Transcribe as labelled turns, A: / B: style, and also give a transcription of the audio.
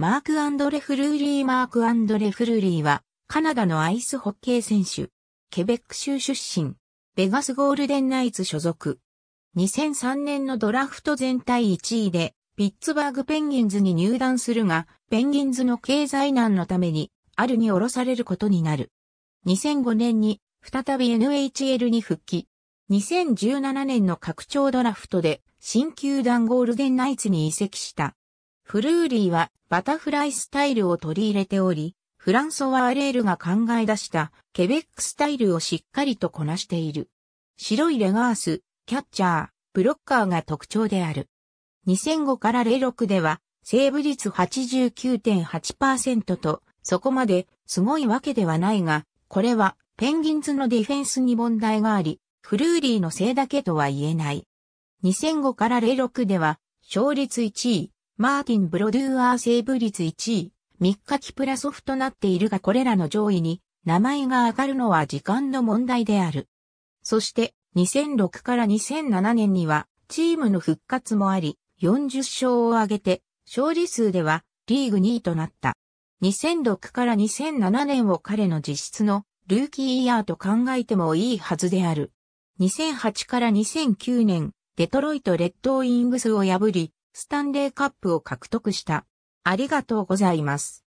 A: マーク・アンドレ・フルーリー・マーク・アンドレ・フルーリーは、カナダのアイスホッケー選手、ケベック州出身、ベガスゴールデンナイツ所属。2003年のドラフト全体1位で、ピッツバーグ・ペンギンズに入団するが、ペンギンズの経済難のために、あるに降ろされることになる。2005年に、再び NHL に復帰。2017年の拡張ドラフトで、新球団ゴールデンナイツに移籍した。フルーリーはバタフライスタイルを取り入れており、フランソワアレールが考え出したケベックスタイルをしっかりとこなしている。白いレガース、キャッチャー、ブロッカーが特徴である。2005から06では、セーブ率89.8%と、そこまですごいわけではないが、これはペンギンズのディフェンスに問題があり、フルーリーのせいだけとは言えない。2005から06では、勝率1位、マーティン・ブロデューアーセーブ率1位、3日期プラソフとなっているがこれらの上位に名前が上がるのは時間の問題である。そして2006から2007年にはチームの復活もあり40勝を挙げて勝利数ではリーグ2位となった。2006から2007年を彼の実質のルーキーイヤーと考えてもいいはずである。2008から2009年、デトロイト・レッドウィングスを破り、スタンレーカップを獲得した。ありがとうございます。